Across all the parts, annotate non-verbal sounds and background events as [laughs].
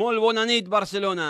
Molt bona nit, Barcelona!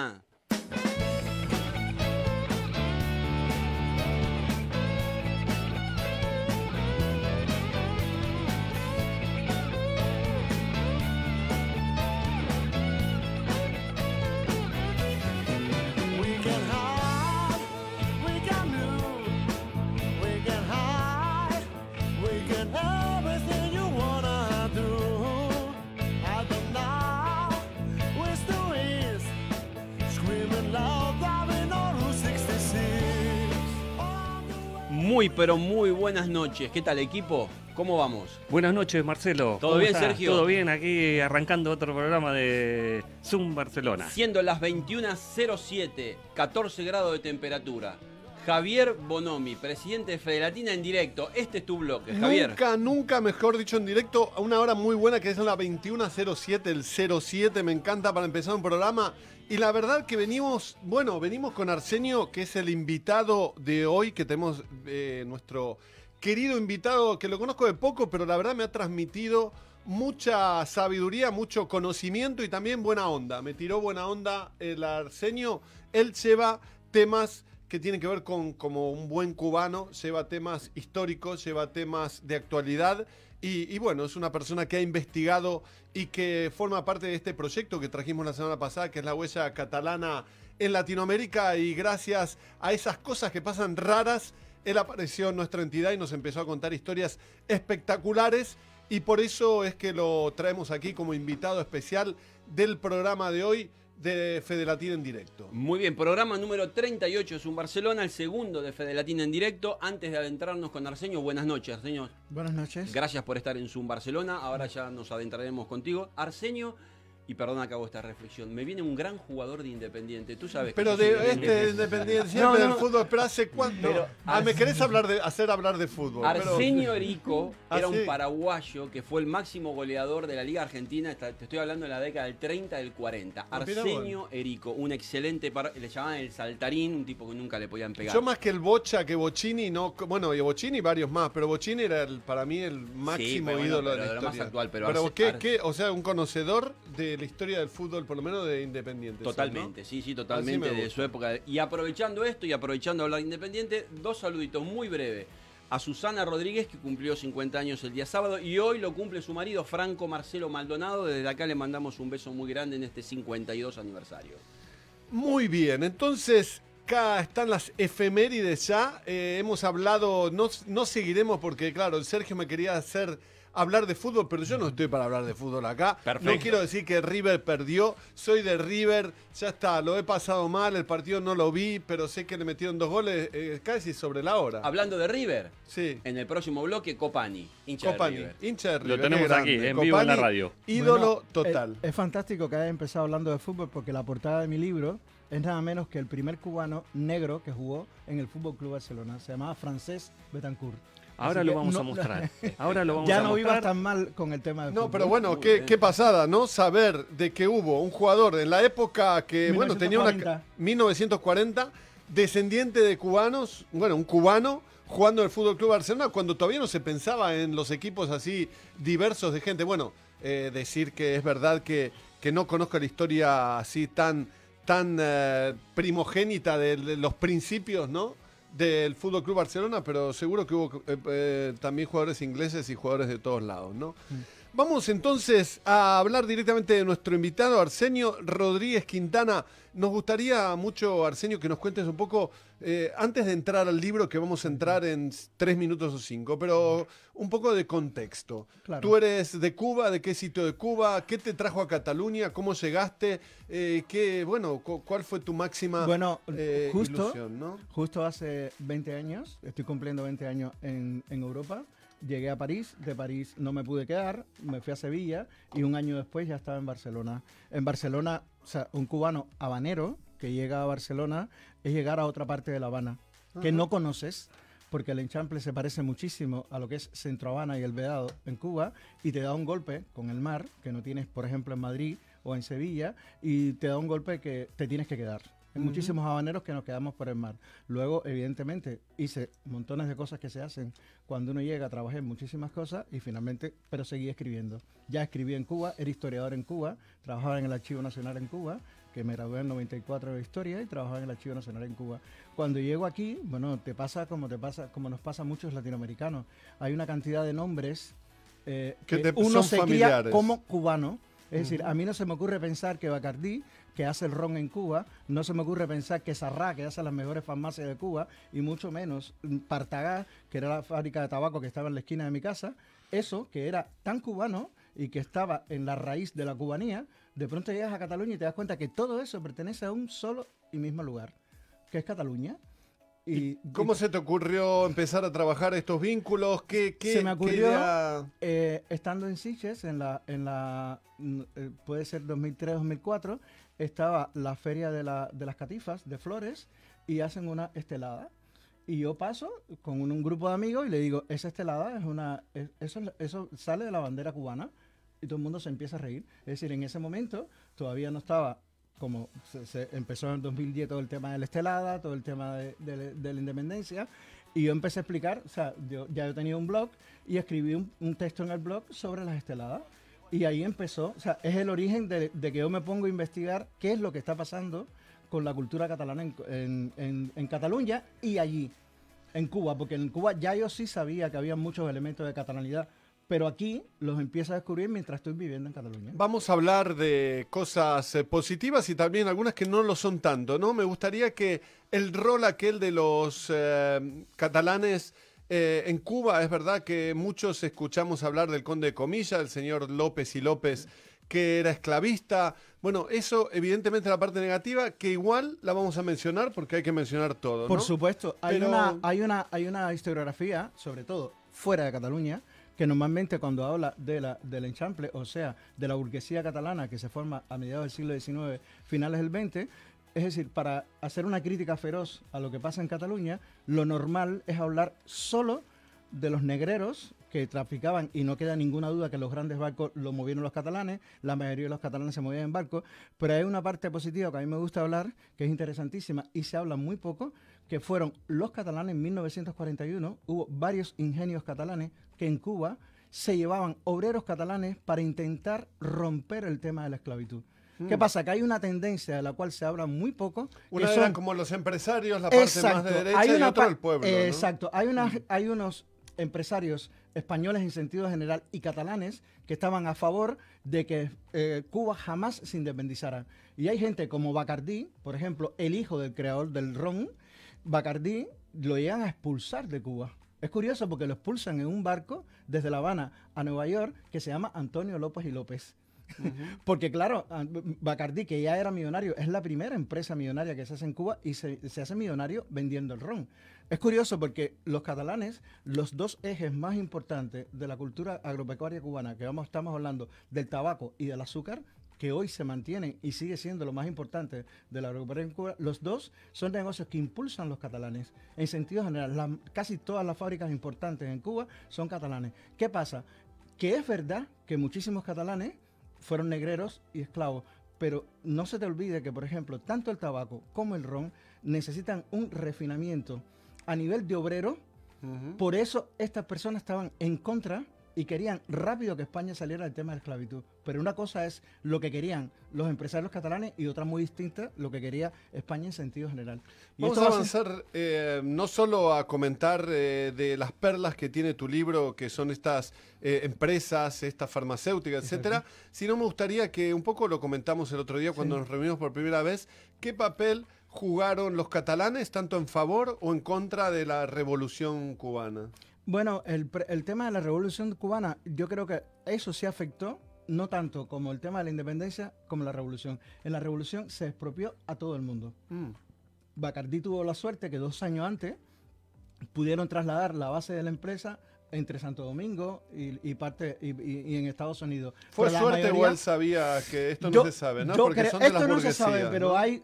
pero muy buenas noches. ¿Qué tal equipo? ¿Cómo vamos? Buenas noches, Marcelo. ¿Todo bien, Sergio? Todo bien, aquí arrancando otro programa de Zoom Barcelona. Siendo las 21.07, 14 grados de temperatura. Javier Bonomi, presidente de Federatina en directo. Este es tu bloque, Javier. Nunca, nunca, mejor dicho, en directo, a una hora muy buena que es la 21.07, el 07, me encanta para empezar un programa. Y la verdad que venimos, bueno, venimos con Arsenio, que es el invitado de hoy, que tenemos eh, nuestro querido invitado, que lo conozco de poco, pero la verdad me ha transmitido mucha sabiduría, mucho conocimiento y también buena onda. Me tiró buena onda el Arsenio. Él lleva temas que tiene que ver con como un buen cubano, lleva temas históricos, lleva temas de actualidad y, y, bueno, es una persona que ha investigado y que forma parte de este proyecto que trajimos la semana pasada, que es la huella catalana en Latinoamérica y gracias a esas cosas que pasan raras, él apareció en nuestra entidad y nos empezó a contar historias espectaculares y por eso es que lo traemos aquí como invitado especial del programa de hoy de Federatina en directo. Muy bien, programa número 38 es un Barcelona, el segundo de Federatina en directo. Antes de adentrarnos con Arsenio, buenas noches, Arsenio. Buenas noches. Gracias por estar en Zoom Barcelona. Ahora ya nos adentraremos contigo. Arsenio y perdón, acabo esta reflexión. Me viene un gran jugador de Independiente. Tú sabes. Pero de este Independiente siempre del fútbol. Pero hace cuánto. ah, me querés hablar de, hacer hablar de fútbol. Arsenio Erico ah, era un paraguayo que fue el máximo goleador de la Liga Argentina. Te estoy hablando de la década del 30 del 40. Ah, Arsenio Erico, un excelente. Le llamaban el saltarín, un tipo que nunca le podían pegar. Yo más que el Bocha, que Bochini, no. Bueno, y Bochini varios más, pero Bochini era para mí el máximo ídolo pero de la historia. actual, pero, ¿qué, qué? O sea, un conocedor de la historia del fútbol, por lo menos de Independiente. Totalmente, ¿sí, sí, totalmente de su época. Y aprovechando esto y aprovechando hablar de Independiente, dos saluditos muy breves. A Susana Rodríguez, que cumplió 50 años el día sábado, y hoy lo cumple su marido Franco Marcelo Maldonado. Desde acá le mandamos un beso muy grande en este 52 aniversario. Muy bien, entonces acá están las efemérides ya. Eh, hemos hablado, no, no seguiremos porque, claro, Sergio me quería hacer hablar de fútbol, pero yo no estoy para hablar de fútbol acá. No quiero decir que River perdió, soy de River, ya está, lo he pasado mal, el partido no lo vi, pero sé que le metieron dos goles eh, casi sobre la hora. Hablando de River, sí. en el próximo bloque, Copani, hincha de River. Hincha de River. Lo tenemos aquí, en vivo en la radio. Ídolo eh, total. Es, fantástico que hayas empezado hablando de fútbol porque la portada de mi libro es nada menos que el primer cubano negro que jugó en el Fútbol Club Barcelona. Se llamaba Francés Betancourt. Ahora lo vamos a mostrar. [laughs] Ahora lo vamos ya no iba tan mal con el tema del No, pero bueno, qué, pasada, ¿no? Saber de que hubo un jugador en la época que, bueno, tenía una... 1940, descendiente de cubanos, bueno, un cubano jugando en el Fútbol Club Barcelona cuando todavía no se pensaba en los equipos así diversos de gente. Bueno, eh, decir que es verdad que, que no conozco la historia así tan, tan eh, primogénita de los principios, ¿no? del Fútbol Club Barcelona, pero seguro que hubo eh, eh, también jugadores ingleses y jugadores de todos lados, ¿no? Mm. Vamos entonces a hablar directamente de nuestro invitado, Arsenio Rodríguez Quintana. Nos gustaría mucho, Arsenio, que nos cuentes un poco, eh, antes de entrar al libro, que vamos a entrar en tres minutos o cinco, pero un poco de contexto. Tú eres de Cuba, ¿de qué sitio de Cuba? ¿Qué te trajo a Cataluña? ¿Cómo llegaste? Eh, qué, bueno, ¿Cuál fue tu máxima bueno, eh, justo, Justo hace 20 años, estoy cumpliendo 20 años en, en Europa llegué a París, de París no me pude quedar, me fui a Sevilla y un año después ya estaba en Barcelona. En Barcelona, o sea, un cubano habanero que llega a Barcelona es llegar a otra parte de La Habana, que no conoces porque el enchample se parece muchísimo a lo que es Centro Habana y el Vedado en Cuba, y te da un golpe con el mar, que no tienes, por ejemplo, en Madrid o en Sevilla, y te da un golpe que te tienes que quedar muchísimos habaneros que nos quedamos por el mar. Luego, evidentemente, hice montones de cosas que se hacen. Cuando uno llega, trabajé en muchísimas cosas y finalmente, pero seguí escribiendo. Ya escribí en Cuba, era historiador en Cuba, trabajaba en el Archivo Nacional en Cuba, que me gradué en 94 de historia y trabajaba en el Archivo Nacional en Cuba. Cuando llego aquí, bueno, te pasa como te pasa, como nos pasa a muchos latinoamericanos. Hay una cantidad de nombres eh, que, uno se familiares. como cubano. Es decir, a mí no se me ocurre pensar que Bacardí que hace el ron en Cuba, no se me ocurre pensar que Sarra, que hace las mejores farmacias de Cuba, y mucho menos mm, Partagá, que era la fábrica de tabaco que estaba en la esquina de mi casa, eso que era tan cubano y que estaba en la raíz de la cubanía, de pronto llegas a Cataluña y te das cuenta que todo eso pertenece a un solo y mismo lugar, que es Cataluña cómo se te ocurrió empezar a trabajar estos vínculos? ¿Qué, qué se me ocurrió eh, estando en Sitges, en la, en la mm, eh, puede ser 2003-2004, estaba la feria de, la, de las catifas de flores y hacen una estelada. Y yo paso con un, grupo de amigos y le digo, esa estelada es una. eso, eso sale de la bandera cubana. Y todo el mundo se empieza a reír. Es decir, en ese momento todavía no estaba como se, empezó en el 2010 todo el tema de la estelada, todo el tema de, la independencia, y yo empecé a explicar, o sea, yo, ya yo tenía un blog y escribí un, texto en el blog sobre las esteladas, y ahí empezó, o sea, es el origen de, de, que yo me pongo a investigar qué es lo que está pasando con la cultura catalana en, en, en, en Cataluña y allí, en Cuba, porque en Cuba ya yo sí sabía que había muchos elementos de catalanidad, pero aquí los empiezo a descubrir mientras estoy viviendo en Cataluña. Vamos a hablar de cosas eh, positivas y también algunas que no lo son tanto, ¿no? Me gustaría que el rol aquel de los eh, catalanes eh, en Cuba, es verdad que muchos escuchamos hablar del conde de Comilla, el señor López y López, que era esclavista. Bueno, eso evidentemente la parte negativa, que igual la vamos a mencionar porque hay que mencionar todo. Por supuesto, hay, una, hay, una, hay una historiografía, sobre todo fuera de Cataluña, que normalmente cuando habla de la, del enchample, o sea, de la burguesía catalana que se forma a mediados del siglo XIX, finales del XX, es decir, para hacer una crítica feroz a lo que pasa en Cataluña, lo normal es hablar solo de los negreros que traficaban, y no queda ninguna duda que los grandes barcos lo movieron los catalanes, la mayoría de los catalanes se movían en barco, pero hay una parte positiva que a mí me gusta hablar, que es interesantísima, y se habla muy poco, que fueron los catalanes en 1941. Hubo varios ingenios catalanes que en Cuba se llevaban obreros catalanes para intentar romper el tema de la esclavitud. ¿Qué hmm. pasa? Que hay una tendencia de la cual se habla muy poco. son... como los empresarios, la parte más derecha hay una y el pueblo. Exacto. Hay, una, hmm. hay unos empresarios españoles en sentido general y catalanes que estaban a favor de que eh, Cuba jamás se independizara. Y hay gente como Bacardí, por ejemplo, el hijo del creador del ron, Bacardí lo llegan a expulsar de Cuba. Es curioso porque lo expulsan en un barco desde La Habana a Nueva York que se llama Antonio López y López. [laughs] Porque claro, Bacardí, que ya era millonario, es la primera empresa millonaria que se hace en Cuba y se, hace millonario vendiendo el ron. Es curioso porque los catalanes, los dos ejes más importantes de la cultura agropecuaria cubana, que vamos, estamos hablando del tabaco y del azúcar, que hoy se mantienen y sigue siendo lo más importante de la recuperación en Cuba, los dos son negocios que impulsan los catalanes. En sentido general, casi todas las fábricas importantes en Cuba son catalanes. ¿Qué pasa? Que es verdad que muchísimos catalanes fueron negreros y esclavos, pero no se te olvide que, por ejemplo, tanto el tabaco como el ron necesitan un refinamiento a nivel de obrero. Por eso estas personas estaban en contra y querían rápido que España saliera del tema de la esclavitud. Pero una cosa es lo que querían los empresarios catalanes y otra muy distinta lo que quería España en sentido general. Vamos a avanzar eh, no solo a comentar eh, de las perlas que tiene tu libro, que son estas eh, empresas, estas farmacéuticas, etcétera, sino me gustaría que un poco lo comentamos el otro día cuando nos reunimos por primera vez, qué papel jugaron los catalanes tanto en favor o en contra de la revolución cubana. Bueno, el, tema de la revolución cubana, yo creo que eso sí afectó no tanto como el tema de la independencia, como la revolución. En la revolución se expropió a todo el mundo. Mm. Bacardí tuvo la suerte que dos años antes pudieron trasladar la base de la empresa entre Santo Domingo y, parte y, en Estados Unidos. ¿Fue suerte él sabía que esto no se sabe, no? Porque esto no se sabe, pero hay,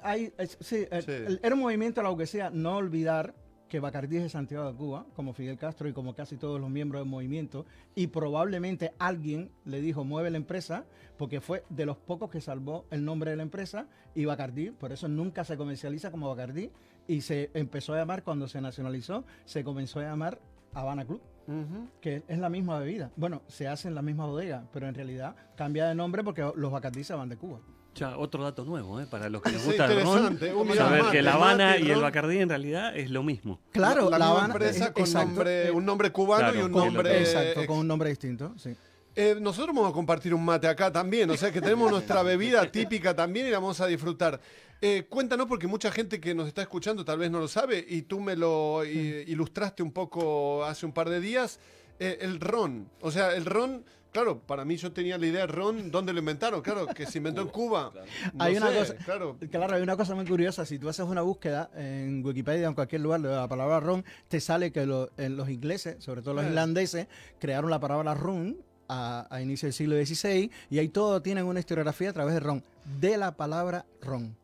era un movimiento de la no olvidar que Bacardí es de Santiago de Cuba, como Fidel Castro y como casi todos los miembros del movimiento, y probablemente alguien le dijo mueve la empresa, porque fue de los pocos que salvó el nombre de la empresa, y Bacardí, por eso nunca se comercializa como Bacardí, y se empezó a llamar, cuando se nacionalizó, se comenzó a llamar Habana Club. que es la misma bebida. Bueno, se hace en la misma bodega, pero en realidad cambia de nombre porque los Bacardí se van de Cuba otro dato nuevo, ¿eh? para los que [laughs] les gusta el ron, saber que La Habana y el Bacardí en realidad es lo mismo. Claro, la, empresa con un nombre cubano y un nombre... Exacto, con un nombre distinto, eh, nosotros vamos a compartir un mate acá también, o sea que tenemos nuestra bebida típica también y la vamos a disfrutar. Eh, cuéntanos, porque mucha gente que nos está escuchando tal vez no lo sabe, y tú me lo ilustraste un poco hace un par de días, el ron. O sea, el ron claro, para mí yo tenía la idea de ron, ¿dónde lo inventaron? Claro, que se inventó en [laughs] Cuba. hay una cosa, muy curiosa. Si tú haces una búsqueda en Wikipedia, o en cualquier lugar, de la palabra ron, te sale que los ingleses, sobre todo los irlandeses, crearon la palabra ron a, inicio del siglo XVI y ahí todo tienen una historiografía a través de ron, de la palabra ron.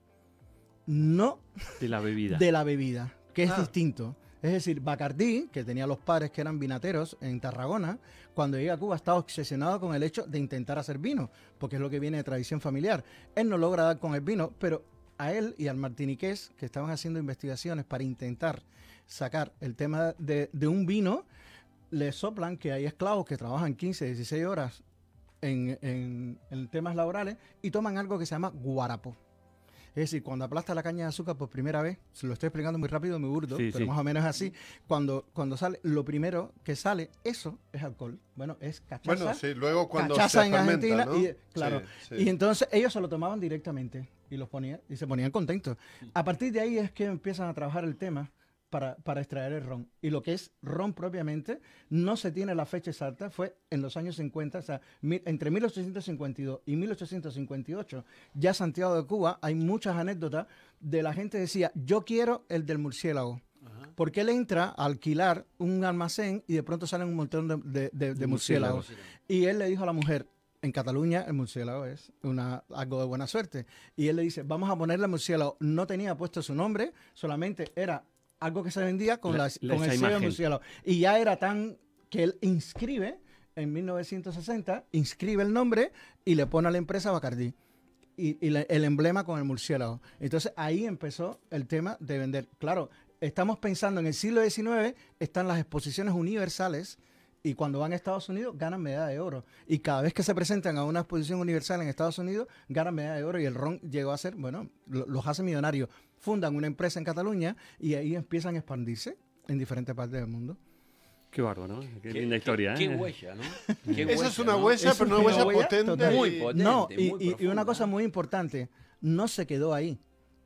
No de la bebida. De la bebida, que es ah. distinto. Es decir, Bacardí, que tenía los padres que eran vinateros en Tarragona, cuando llega a Cuba está obsesionado con el hecho de intentar hacer vino, porque es lo que viene de tradición familiar. Él no logra dar con el vino, pero a él y al martiniqués, que estaban haciendo investigaciones para intentar sacar el tema de, un vino, le soplan que hay esclavos que trabajan 15, 16 horas en temas laborales y toman algo que se llama guarapo. Es decir, cuando aplasta la caña de azúcar por primera vez, se lo estoy explicando muy rápido, muy burdo, pero más o menos así. Cuando, cuando sale, lo primero que sale, eso es alcohol. Bueno, es cachaza. Bueno, sí, luego cuando se en Argentina. Y, eh, claro. y entonces ellos se lo tomaban directamente y los ponían, y se ponían contentos. A partir de ahí es que empiezan a trabajar el tema para, para, extraer el ron. Y lo que es ron propiamente, no se tiene la fecha exacta, fue en los años 50, o sea, entre 1852 y 1858, ya Santiago de Cuba, hay muchas anécdotas de la gente que decía, yo quiero el del murciélago. Porque él entra a alquilar un almacén y de pronto salen un montón de, de, murciélagos. Murciélago. Y él le dijo a la mujer, en Cataluña el murciélago es una, algo de buena suerte. Y él le dice, vamos a ponerle murciélago. No tenía puesto su nombre, solamente era algo que se vendía con, el sello murciélago. Y ya era tan que él inscribe en 1960, inscribe el nombre y le pone a la empresa Bacardí Y, el emblema con el murciélago. Entonces ahí empezó el tema de vender. Claro, estamos pensando en el siglo XIX, están las exposiciones universales y cuando van a Estados Unidos ganan medalla de oro. Y cada vez que se presentan a una exposición universal en Estados Unidos, ganan medalla de oro y el ron llegó a ser, bueno, los hace millonarios fundan una empresa en Cataluña y ahí empiezan a expandirse en diferentes partes del mundo. Qué bárbaro, ¿no? Qué, linda historia. Qué, ¿eh? qué huella, ¿no? [laughs] Esa es una huella, ¿no? pero una, huella, potente. Muy potente. No, y, una cosa muy importante, no se quedó ahí.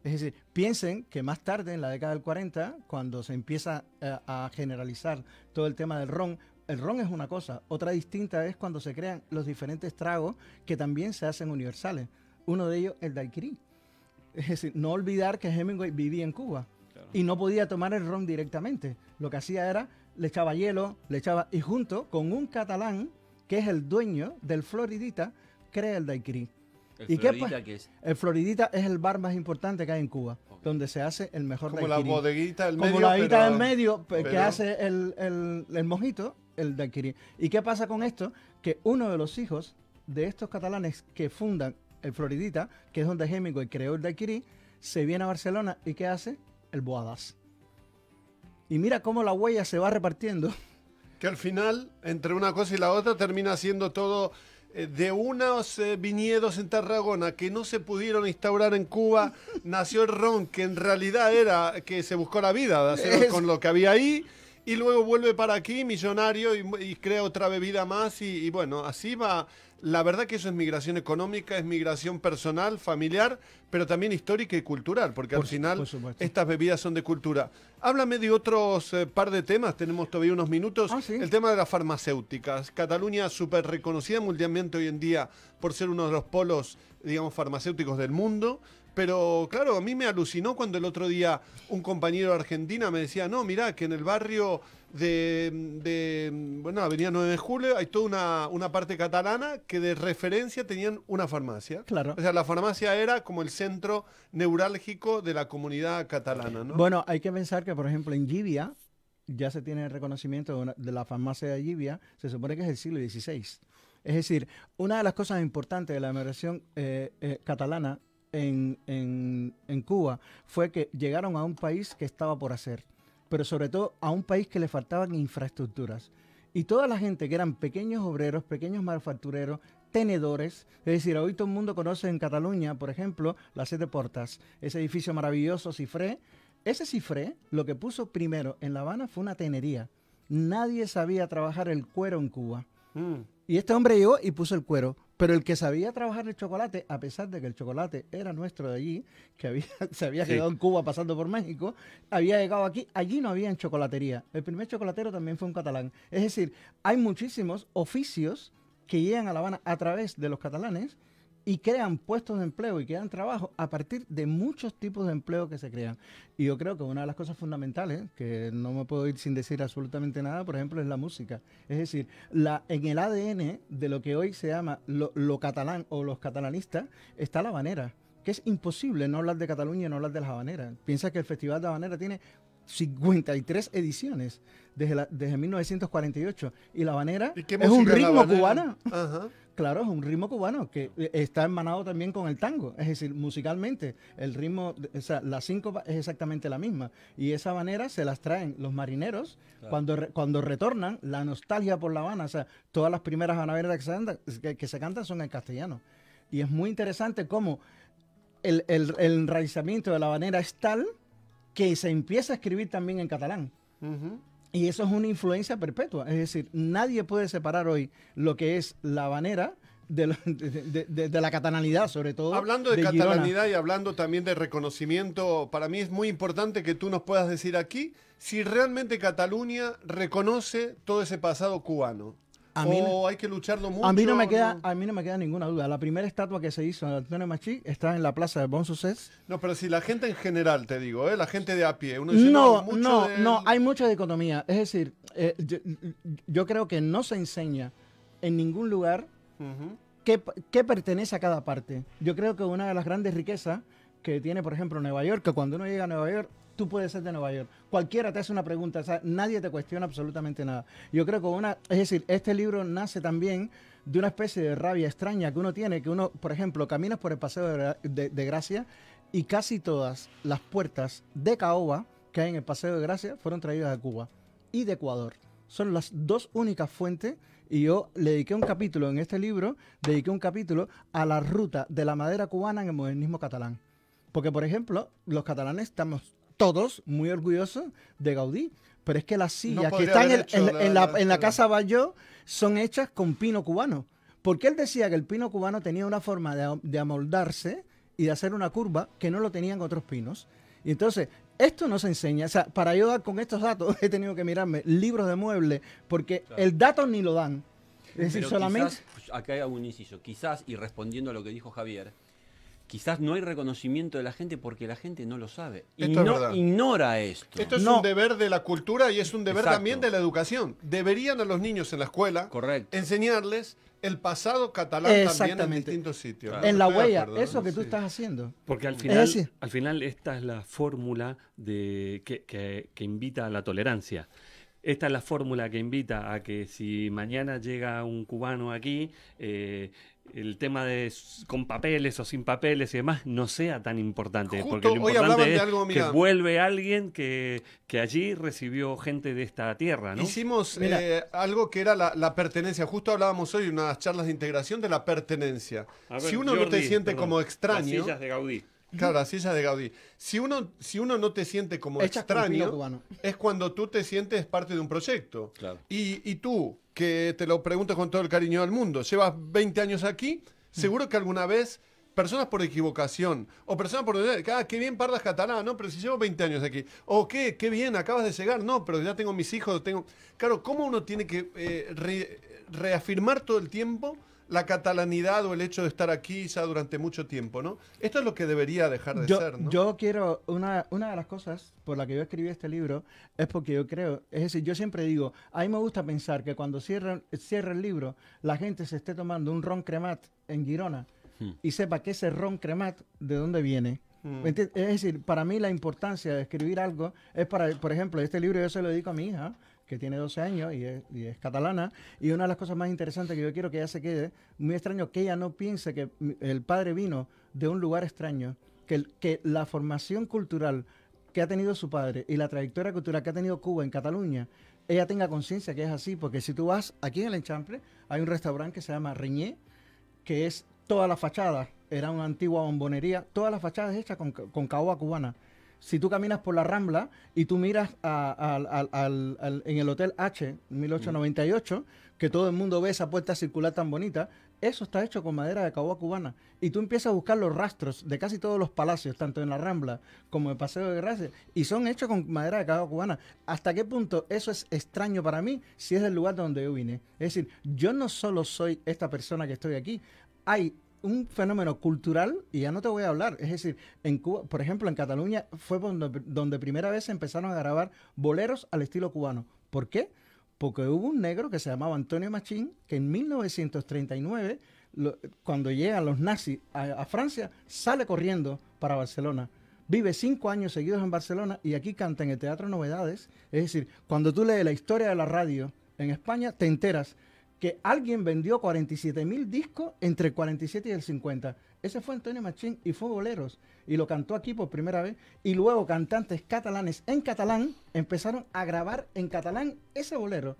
Es decir, piensen que más tarde, en la década del 40, cuando se empieza eh, a generalizar todo el tema del ron, el ron es una cosa, otra distinta es cuando se crean los diferentes tragos que también se hacen universales. Uno de ellos, el daiquiri es decir, no olvidar que Hemingway vivía en Cuba y no podía tomar el ron directamente. Lo que hacía era, le echaba hielo, le echaba... Y junto con un catalán, que es el dueño del Floridita, crea el daiquiri. ¿El ¿Y Floridita qué, es? El Floridita es el bar más importante que hay en Cuba, donde se hace el mejor Como daiquiri. la bodeguita del medio. Como la bodeguita del medio que hace el, el mojito, el daiquiri. ¿Y qué pasa con esto? Que uno de los hijos de estos catalanes que fundan el Floridita, que es donde y creó el daiquiri, se viene a Barcelona y ¿qué hace? El Boadas. Y mira cómo la huella se va repartiendo. [laughs] Que al final, entre una cosa y la otra, termina siendo todo eh, de unos eh, viñedos en Tarragona que no se pudieron instaurar en Cuba, [laughs] nació el ron, que en realidad era que se buscó la vida de hacer con lo que había ahí y luego vuelve para aquí, millonario, y, crea otra bebida más. Y, bueno, así va. La verdad que eso es migración económica, es migración personal, familiar, pero también histórica y cultural, porque al final estas bebidas son de cultura. Háblame de otros eh, par de temas, tenemos todavía unos minutos. Ah, El tema de las farmacéuticas. Cataluña, súper reconocida mundialmente hoy en día por ser uno de los polos, digamos, farmacéuticos del mundo. Pero claro, a mí me alucinó cuando el otro día un compañero de Argentina me decía, no, mira, que en el barrio de, bueno, Avenida 9 de Julio hay toda una, parte catalana que de referencia tenían una farmacia. Claro. O sea, la farmacia era como el centro neurálgico de la comunidad catalana, ¿no? Bueno, hay que pensar que, por ejemplo, en Llivia, ya se tiene el reconocimiento de, la farmacia de Llivia, se supone que es el siglo XVI. Es decir, una de las cosas importantes de la emigración eh, eh, catalana en, Cuba fue que llegaron a un país que estaba por hacer, pero sobre todo a un país que le faltaban infraestructuras. Y toda la gente que eran pequeños obreros, pequeños manufactureros, tenedores. Es decir, hoy todo el mundo conoce en Cataluña, por ejemplo, las Siete Portas, ese edificio maravilloso, Cifré. Ese Cifré lo que puso primero en La Habana fue una tenería. Nadie sabía trabajar el cuero en Cuba. Mm. Y este hombre llegó y puso el cuero. Pero el que sabía trabajar el chocolate, a pesar de que el chocolate era nuestro de allí, que había, [laughs] se había quedado en Cuba pasando por México, había llegado aquí, allí no había en chocolatería. El primer chocolatero también fue un catalán. Es decir, hay muchísimos oficios que llegan a La Habana a través de los catalanes y crean puestos de empleo y crean trabajo a partir de muchos tipos de empleo que se crean. Y yo creo que una de las cosas fundamentales, que no me puedo ir sin decir absolutamente nada, por ejemplo, es la música. Es decir, la, en el ADN de lo que hoy se llama lo, catalán o los catalanistas está la habanera, que es imposible no hablar de Cataluña y no hablar de La Habanera. Piensa que el Festival de Habanera tiene 53 ediciones desde, 1948 y la banera es un ritmo cubano. Ajá claro, es un ritmo cubano que e, está emanado también con el tango. Es decir, musicalmente, el ritmo, o sea, la síncopa es exactamente la misma. Y esa manera se las traen los marineros cuando, cuando retornan, la nostalgia por La Habana. O sea, todas las primeras habaneras que se, cantan, que, se cantan son en castellano. Y es muy interesante cómo el, el, enraizamiento de la habanera es tal que se empieza a escribir también en catalán. Y eso es una influencia perpetua. Es decir, nadie puede separar hoy lo que es la banera de, la catalanidad, sobre todo. Hablando de, catalanidad y hablando también de reconocimiento, para mí es muy importante que tú nos puedas decir aquí si realmente Cataluña reconoce todo ese pasado cubano. A hay que lucharlo mucho. A mí, no me queda, a mí no me queda ninguna duda. La primera estatua que se hizo de Antonio Machí está en la plaza de Bon No, pero si la gente en general, te digo, ¿eh? la gente de a pie. Uno dice, no, no, no, no, hay mucha dicotomía. Es decir, eh, yo, creo que no se enseña en ningún lugar qué pertenece a cada parte. Yo creo que una de las grandes riquezas que tiene, por ejemplo, Nueva York, que cuando uno llega a Nueva York, tú puedes ser de Nueva York. Cualquiera te hace una pregunta, nadie te cuestiona absolutamente nada. Yo creo que una, es decir, este libro nace también de una especie de rabia extraña que uno tiene, que uno, por ejemplo, caminas por el Paseo de, Gracia y casi todas las puertas de caoba que hay en el Paseo de Gracia fueron traídas de Cuba y de Ecuador. Son las dos únicas fuentes y yo le dediqué un capítulo en este libro, dediqué un capítulo a la ruta de la madera cubana en el modernismo catalán. Porque, por ejemplo, los catalanes estamos todos muy orgullosos de Gaudí. Pero es que las sillas que están en, la, Casa Bayo son hechas con pino cubano. Porque él decía que el pino cubano tenía una forma de, amoldarse y de hacer una curva que no lo tenían otros pinos. Y entonces, esto nos enseña. O sea, para ayudar con estos datos [laughs] he tenido que mirarme libros de muebles, porque el dato ni lo dan. Es decir, solamente. Quizás, pues, acá hay un inciso. Quizás, y respondiendo a lo que dijo Javier, quizás no hay reconocimiento de la gente porque la gente no lo sabe. y no ignora esto. Esto es un deber de la cultura y es un deber también de la educación. Deberían a los niños en la escuela enseñarles el pasado catalán también en distintos sitios. En la huella, eso que tú estás haciendo. Porque al final, al final esta es la fórmula que, invita a la tolerancia. Esta es la fórmula que invita a que si mañana llega un cubano aquí, eh, el tema de con papeles o sin papeles y demás no sea tan importante. porque lo importante es que vuelve alguien que, allí recibió gente de esta tierra. ¿no? Hicimos eh, algo que era la, pertenencia. Justo hablábamos hoy en unas charlas de integración de la pertenencia. si uno no te siente como extraño. Claro, la silla de Gaudí. Si uno, si uno no te siente como extraño, es cuando tú te sientes parte de un proyecto. Y, tú, que te lo pregunto con todo el cariño del mundo, llevas 20 años aquí, mm. seguro que alguna vez personas por equivocación o personas por... Ah, qué bien parlas catalán, no, pero si llevo 20 años aquí. O qué, qué bien, acabas de llegar, no, pero ya tengo mis hijos, tengo... Claro, ¿cómo uno tiene que eh, reafirmar todo el tiempo? la catalanidad o el hecho de estar aquí ya durante mucho tiempo, ¿no? Esto es lo que debería dejar de ser, ¿no? Yo quiero, una, de las cosas por la que yo escribí este libro es porque yo creo, es decir, yo siempre digo, a mí me gusta pensar que cuando cierre, cierre el libro, la gente se esté tomando un ron cremat en Girona hmm. y sepa que ese ron cremat de dónde viene. Hmm. Es decir, para mí la importancia de escribir algo es para, por ejemplo, este libro yo se lo dedico a mi hija, que tiene 12 años y es, catalana. Y una de las cosas más interesantes que yo quiero que ella se quede, muy extraño que ella no piense que el padre vino de un lugar extraño, que, que la formación cultural que ha tenido su padre y la trayectoria cultural que ha tenido Cuba en Cataluña, ella tenga conciencia que es así, porque si tú vas aquí en el Enchample, hay un restaurante que se llama Riñé, que es toda la fachada, era una antigua bombonería, todas las fachadas hechas con caoba cubana si tú caminas por la Rambla y tú miras en el Hotel H, 1898, que todo el mundo ve esa puerta circular tan bonita, eso está hecho con madera de caoba cubana. Y tú empiezas a buscar los rastros de casi todos los palacios, tanto en la Rambla como en el Paseo de Gracia, y son hechos con madera de caoba cubana. ¿Hasta qué punto eso es extraño para mí si es el lugar donde yo vine? Es decir, yo no solo soy esta persona que estoy aquí, hay un fenómeno cultural, y ya no te voy a hablar, es decir, en Cuba, por ejemplo, en Cataluña fue donde, primera vez empezaron a grabar boleros al estilo cubano. ¿Por qué? Porque hubo un negro que se llamaba Antonio Machín, que en 1939, cuando llegan los nazis a, a Francia, sale corriendo para Barcelona vive cinco años seguidos en Barcelona y aquí canta en el Teatro Novedades. Es decir, cuando tú lees la historia de la radio en España, te enteras que alguien vendió 47 discos entre el 47 y el 50. Ese fue Antonio Machín y fue Boleros. Y lo cantó aquí por primera vez. Y luego cantantes catalanes en catalán empezaron a grabar en catalán ese bolero.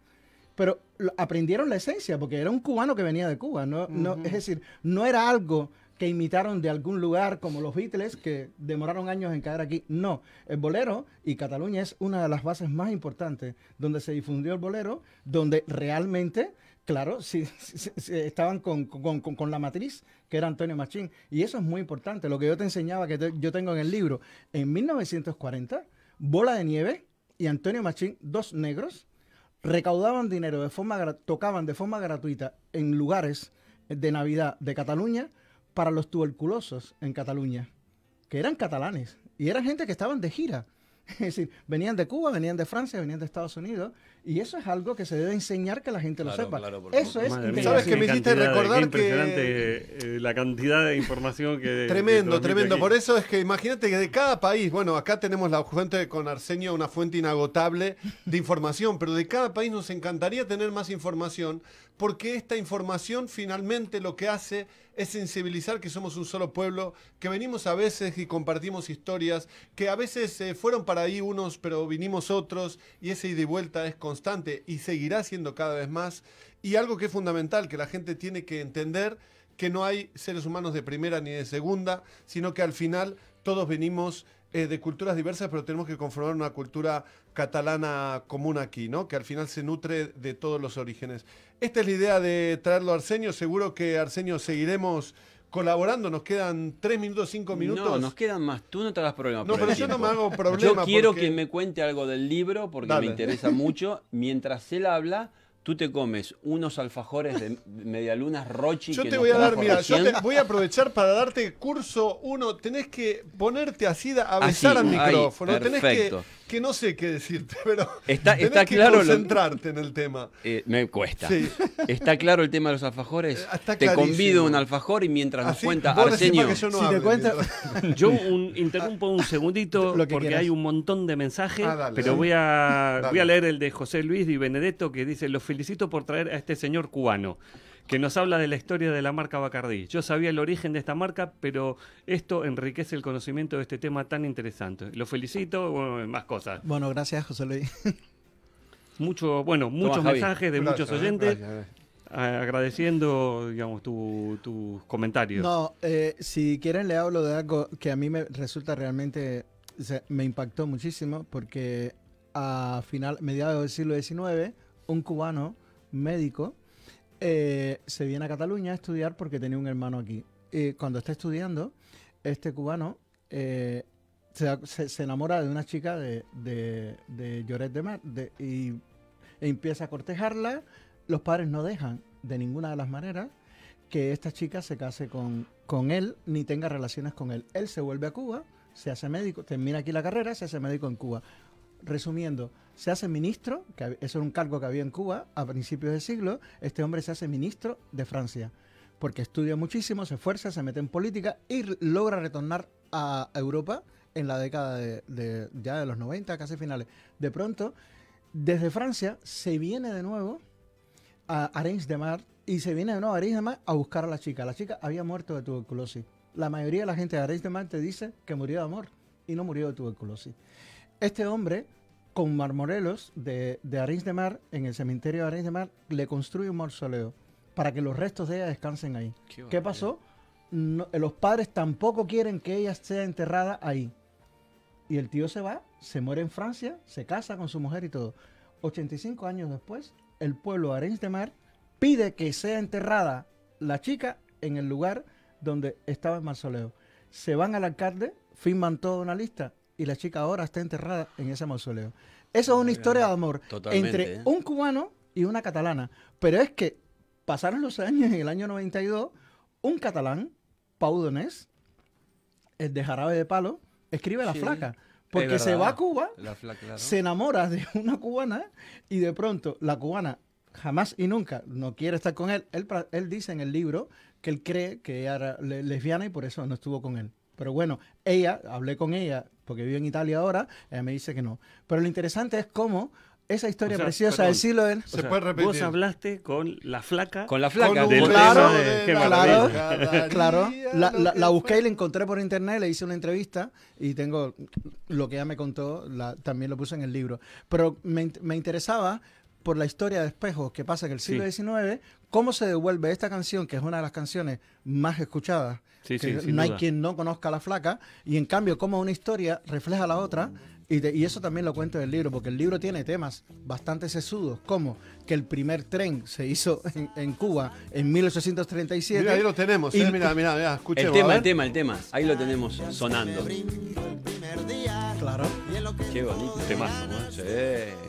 Pero aprendieron la esencia, porque era un cubano que venía de Cuba. ¿no? no, es decir, no era algo que imitaron de algún lugar como los Beatles que demoraron años en caer aquí. No, el bolero y Cataluña es una de las bases más importantes donde se difundió el bolero, donde realmente Claro, sí, estaban con, la matriz, que era Antonio Machín. Y eso es muy importante, lo que yo te enseñaba, que yo tengo en el libro. En 1940, Bola de Nieve y Antonio Machín, dos negros, recaudaban dinero de forma, tocaban de forma gratuita en lugares de Navidad de Cataluña para los tuberculosos en Cataluña, que eran catalanes. Y eran gente que estaban de gira [laughs] Es decir, venían de Cuba, venían de Francia, venían de Estados Unidos, y eso es algo que se debe enseñar que la gente lo sepa. eso es. ¿Sabes que me hiciste recordar que eh, la cantidad de información que tremendo, tremendo. Por eso es que imagínate que de cada país, bueno, acá tenemos la fuente con Arsenio, una fuente inagotable de información, pero de cada país nos encantaría tener más información, porque esta información finalmente lo que hace es sensibilizar que somos un solo pueblo, que venimos a veces y compartimos historias, que a veces eh, fueron para ahí unos pero vinimos otros y ese ida y vuelta es constante y seguirá siendo cada vez más. Y algo que es fundamental, que la gente tiene que entender que no hay seres humanos de primera ni de segunda, sino que al final todos venimos eh, de culturas diversas, pero tenemos que conformar una cultura catalana común aquí, ¿no? Que al final se nutre de todos los orígenes. Esta es la idea de traerlo a Arsenio. Seguro que Arsenio seguiremos colaborando. Nos quedan tres minutos, cinco minutos. No, nos quedan más. Tú no te hagas problema. No, pero yo no me hago problema. Yo quiero que me cuente algo del libro porque me interesa mucho. [laughs] Mientras él habla tú te comes unos alfajores de [laughs] medialunas rochi. Yo te voy a dar, mira, yo te voy a aprovechar para darte curso uno. Tenés que ponerte así a ah, besar al micrófono que no sé qué decirte, [laughs] pero está, está claro concentrarte en el tema. Eh, me cuesta. Está claro el tema de los alfajores. Eh, te convido convido un alfajor y mientras nos cuenta Arsenio. Yo, [laughs] yo interrumpo un segundito porque hay un montón de mensajes, ah, pero voy a voy a leer el de José Luis Di Benedetto que dice: "Los felicito por traer a este señor cubano." que nos habla de la historia de la marca Bacardí. Yo sabía el origen de esta marca, pero esto enriquece el conocimiento de este tema tan interesante. Lo felicito, más cosas. Bueno, gracias, José Luis. [laughs] Mucho, bueno, muchos mensajes de muchos ¿eh? oyentes. agradeciendo digamos tus comentarios. No, eh, si quieren le hablo de algo que a mí me resulta realmente, me impactó muchísimo porque a final, mediados del siglo XIX, un cubano médico eh, se viene a Cataluña a estudiar porque tenía un hermano aquí. Y cuando está estudiando, este cubano eh, se, enamora de una chica de, Lloret de Mar y empieza a cortejarla. Los padres no dejan de ninguna de las maneras que esta chica se case con, con él ni tenga relaciones con él. Él se vuelve a Cuba, se hace médico, termina aquí la carrera, se hace médico en Cuba resumiendo, se hace ministro, que eso era un cargo que había en Cuba a principios de siglo, este hombre se hace ministro de Francia, porque estudia muchísimo, se esfuerza, se mete en política y logra retornar a Europa en la década de, ya de los 90, casi finales. De pronto, desde Francia se viene de nuevo a Arens de Mar y se viene de nuevo a Arens de Mar a buscar a la chica. La chica había muerto de tuberculosis. La mayoría de la gente de Arens de Mar te dice que murió de amor y no murió de tuberculosis. Este hombre con Marmorelos de, de de Mar, en el cementerio de Arins de Mar, le construye un mausoleo para que los restos de ella descansen ahí. ¿Qué, pasó? los padres tampoco quieren que ella sea enterrada ahí. Y el tío se va, se muere en Francia, se casa con su mujer y todo. 85 años después, el pueblo de Arens de Mar pide que sea enterrada la chica en el lugar donde estaba el mausoleo. Se van al alcalde, firman toda una lista y la chica ahora está enterrada en ese mausoleo. Eso es una historia de amor entre ¿eh? un cubano y una catalana. Pero es que pasaron los años, en el año 92, un catalán, Pau Donés, el de Jarabe de Palo, escribe La Flaca. Porque se va a Cuba, se enamora de una cubana y de pronto la cubana jamás y nunca no quiere estar con él. Él, dice en el libro que él cree que era lesbiana y por eso no estuvo con él. Pero bueno, ella, hablé con ella, porque vive en Italia ahora, ella me dice que no. Pero lo interesante es cómo esa historia preciosa del siglo del... Se puede repetir. Vos hablaste con la flaca. Con la flaca. claro, de, claro, claro. La, busqué y la encontré por internet, le hice una entrevista y tengo lo que ella me contó, también lo puse en el libro. Pero me, me interesaba por la historia de espejos que pasa en el siglo XIX, cómo se devuelve esta canción, que es una de las canciones más escuchadas. que no hay quien no conozca la flaca, y en cambio, cómo una historia refleja la otra. Y, eso también lo cuento en el libro, porque el libro tiene temas bastante sesudos, como que el primer tren se hizo en, Cuba en 1837. Mira, ahí lo tenemos, eh, mira, mira, El tema, el tema, el tema. Ahí lo tenemos sonando. Claro. Qué bonito.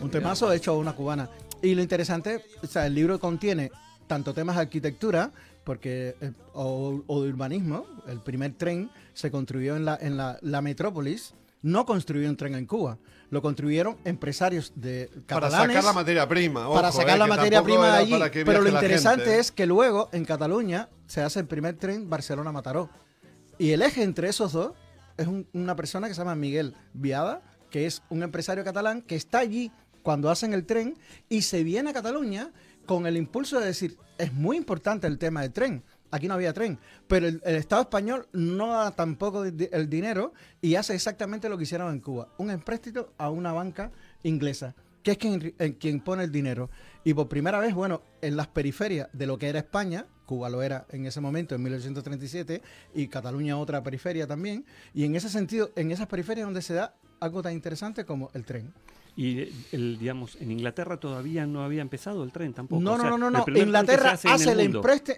Un temazo, hecho a Un hecho una cubana. Y lo interesante, sea, el libro contiene tanto temas de arquitectura porque eh, o, de urbanismo. El primer tren se construyó en la, en la, metrópolis. No construyó un tren en Cuba, lo construyeron empresarios de catalanes. Para sacar la materia prima. para sacar eh, la materia prima de allí. Pero lo interesante es que luego en Cataluña se hace el primer tren Barcelona-Mataró. Y el eje entre esos dos es una persona que se llama Miguel Viada, que es un empresario catalán que está allí cuando hacen el tren y se viene a Cataluña con el impulso de decir, es muy importante el tema del tren. Aquí no había tren, pero el, Estado español no da tampoco el dinero y hace exactamente lo que hicieron en Cuba, un empréstito a una banca inglesa que es quien, eh, quien, pone el dinero. Y por primera vez, bueno, en las periferias de lo que era España, Cuba lo era en ese momento, en 1837, y Cataluña otra periferia también, y en ese sentido, en esas periferias donde se da algo tan interesante como el tren. Y eh, el, digamos, en Inglaterra todavía no había empezado el tren tampoco. No, no, no, no. Inglaterra hace, el,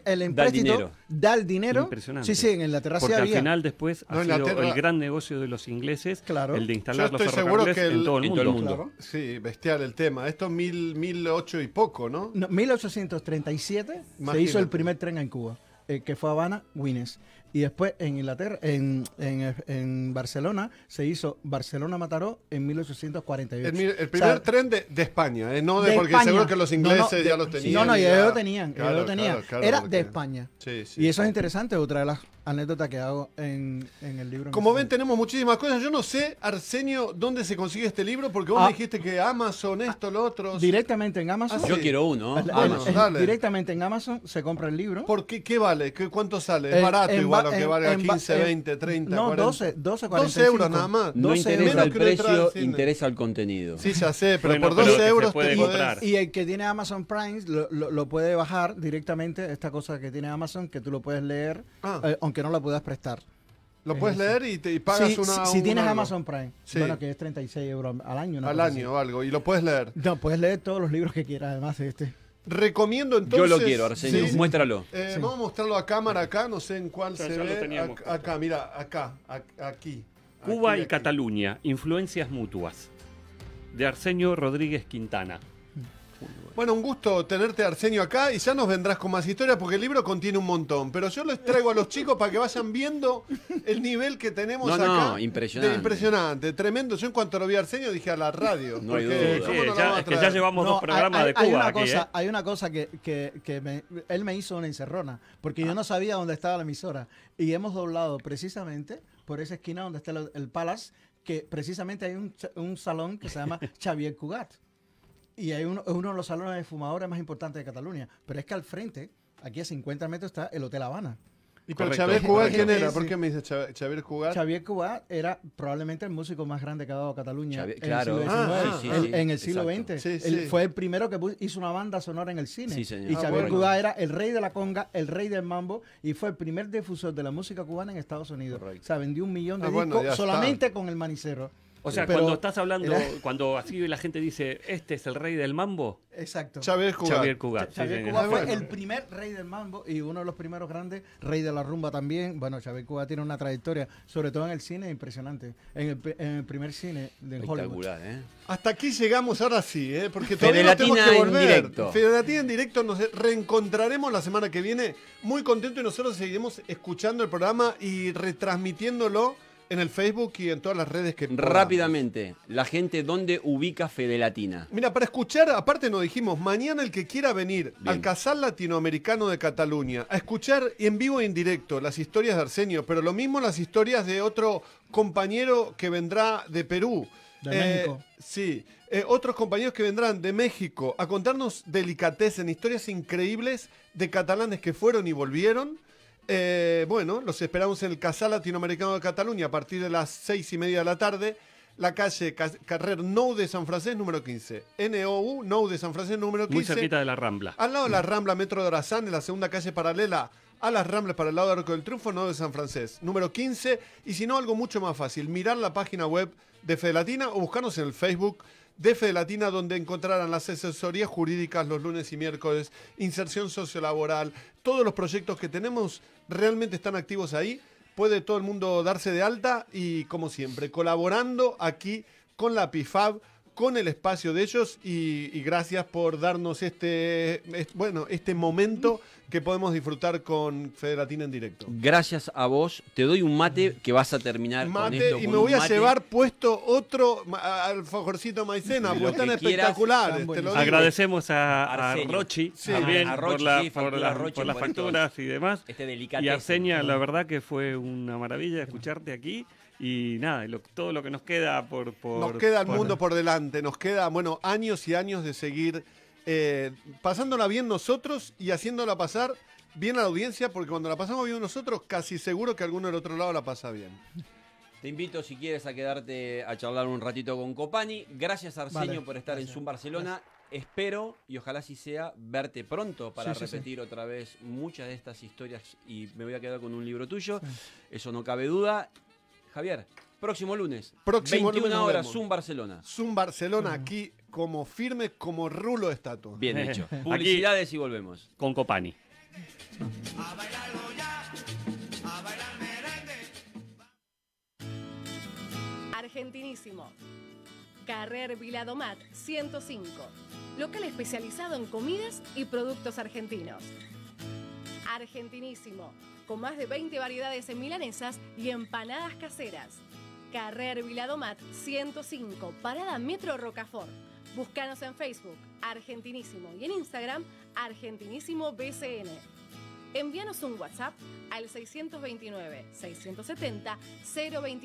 el empréstito, da el dinero. Impresionante. Sí, sí, en Inglaterra Porque sí al final después ha sido el gran negocio de los ingleses, claro. el de instalar los ferrocarriles en todo el mundo. Sí, bestial el tema. Esto es mil, ocho y poco, ¿no? 1837 se hizo el primer tren en Cuba, eh, que fue Habana, Guinness. Y después en Inglaterra, en, en, en Barcelona, se hizo Barcelona-Mataró en 1848. El, el primer tren de, de España, eh, no de, porque seguro que los ingleses ya lo tenían. No, no, ya, lo tenían. lo tenían. Era de España. Sí, sí, y eso es interesante, otra de las anécdota que hago en, en el libro. Como ven, tenemos muchísimas cosas. Yo no sé, Arsenio, dónde se consigue este libro, porque vos ah. dijiste que Amazon, esto, lo otro. Directamente en Amazon. Ah, Yo quiero uno. Amazon. directamente en Amazon se compra el libro. porque qué? vale? ¿Qué, ¿Cuánto sale? Es eh, barato igual que valga 15, 20, 30, 40. 12, 12, 12 euros nada más. No interesa el precio, interesa el contenido. Sí, se hace pero por 12 euros te Y el que tiene Amazon Prime lo, lo, puede bajar directamente, esta cosa que tiene Amazon, que tú lo puedes leer, ah. eh, aunque no la puedas prestar. Lo puedes leer y, pagas una. Si, tienes Amazon Prime, bueno, que es 36 euros al año. al año o algo, y lo puedes leer. No, puedes leer todos los libros que quieras, además este. Recomiendo entonces. Yo lo quiero, Arsenio, muéstralo. Eh, vamos a mostrarlo a cámara acá, no sé en cuál se ve. acá, mira, acá, aquí. Cuba y Cataluña, influencias mutuas. De Arsenio Rodríguez Quintana. Bueno, un gusto tenerte, Arsenio, acá y ya nos vendrás con más historias porque el libro contiene un montón. Pero yo les traigo a los chicos para que vayan viendo el nivel que tenemos acá. No, impresionante. impresionante, tremendo. Yo en cuanto lo vi a Arsenio dije a la radio. No hay duda. ya, es que ya llevamos dos programas de Cuba. Hay una aquí, cosa, ¿eh? hay una cosa que, él me hizo una encerrona porque yo ah. no sabía dónde estaba la emisora y hemos doblado precisamente por esa esquina donde está el, el Palace que precisamente hay un, un salón que se llama [laughs] Xavier Cugat. Y hay uno, es uno de los salones de fumadores más importantes de Cataluña. Pero es que al frente, aquí a 50 metros, está el Hotel Habana. ¿Y pero Xavier Cugat quién era? ¿Por qué me dice Xavier Cugat? Xavier Cugat era probablemente el músico más grande que ha dado Cataluña en, el ah, en el siglo XX. fue el primero que hizo una banda sonora en el cine. Y ah, Xavier era el rey de la conga, el rey del mambo y fue el primer difusor de la música cubana en Estados Unidos. O sea, vendió un millón de ah, discos solamente con el manicero. O sea, cuando estás hablando, cuando así la gente dice, este es el rey del mambo. Exacto. Xavier Cugat. Xavier fue el primer rey del mambo y uno de los primeros grandes, rey de la rumba también. Bueno, Xavier Cugat tiene una trayectoria, sobre todo en el cine, impresionante. En el, primer cine de Hollywood. ¿eh? Hasta aquí llegamos ahora sí, ¿eh? porque todavía tenemos que volver. En directo. en directo nos reencontraremos la semana que viene. Muy contento y nosotros seguiremos escuchando el programa y retransmitiéndolo en el Facebook y en todas las redes que... Rápidamente, la gente, ¿dónde ubica Fede Latina? Mira, para escuchar, aparte nos dijimos, mañana el que quiera venir al Casal Latinoamericano de Cataluña a escuchar en vivo e indirecto directo las historias de Arsenio, pero lo mismo las historias de otro compañero que vendrá de Perú. De eh, México. Sí, eh, otros compañeros que vendrán de México a contarnos en historias increíbles de catalanes que fueron y volvieron. Eh, bueno, los esperamos en el Casal Latinoamericano de Cataluña a partir de las seis y media de la tarde. La calle Carrer Nou de San Francés, número 15. NOU, Nou de San Francés, número 15. Muy cerquita de la Rambla. Al lado de la mm. Rambla, Metro de Orazán, en la segunda calle paralela a las Rambla para el lado de Arco del Triunfo, Nou de San Francés. Número 15. Y si no, algo mucho más fácil, mirar la página web de Latina o buscarnos en el Facebook de Latina, donde encontrarán las asesorías jurídicas los lunes y miércoles, inserción sociolaboral, todos los proyectos que tenemos realmente están activos ahí. Puede todo el mundo darse de alta y, como siempre, colaborando aquí con la PIFAB con el espacio de ellos y, gracias por darnos este, bueno, este momento que podemos disfrutar con Federatina en directo. Gracias a vos. Te doy un mate que vas a terminar mate, y me voy a llevar puesto otro alfajorcito maicena, porque están espectaculares. Agradecemos a, Rochi por, las facturas y demás. Este y Arsenia, la verdad que fue una maravilla escucharte aquí. Y nada, todo lo que nos queda por... nos queda el mundo por delante, nos queda, bueno, años y años de seguir eh, pasándola bien nosotros y haciéndola pasar bien a la audiencia, porque cuando la pasamos bien nosotros, casi seguro que alguno del otro lado la pasa bien. Te invito, si quieres, a quedarte a charlar un ratito con Copani. Gracias, Arsenio, por estar en Zoom Barcelona. Espero, y ojalá si sea, verte pronto para repetir otra vez muchas de estas historias y me voy a quedar con un libro tuyo. Eso no cabe duda. Javier, próximo lunes. Próximo 21 horas, Zoom Barcelona. Zoom Barcelona, aquí como firme, como rulo de estatua. Bien hecho. [laughs] Publicidades y volvemos. Con Copani. Argentinísimo. Carrer Viladomat 105. Local especializado en comidas y productos argentinos. Argentinísimo con más de 20 variedades en milanesas y empanadas caseras. Carrer Viladomat 105, Parada Metro Rocafort. Búscanos en Facebook, Argentinísimo, y en Instagram, Argentinísimo BCN. Envíanos un WhatsApp al 629 670 029.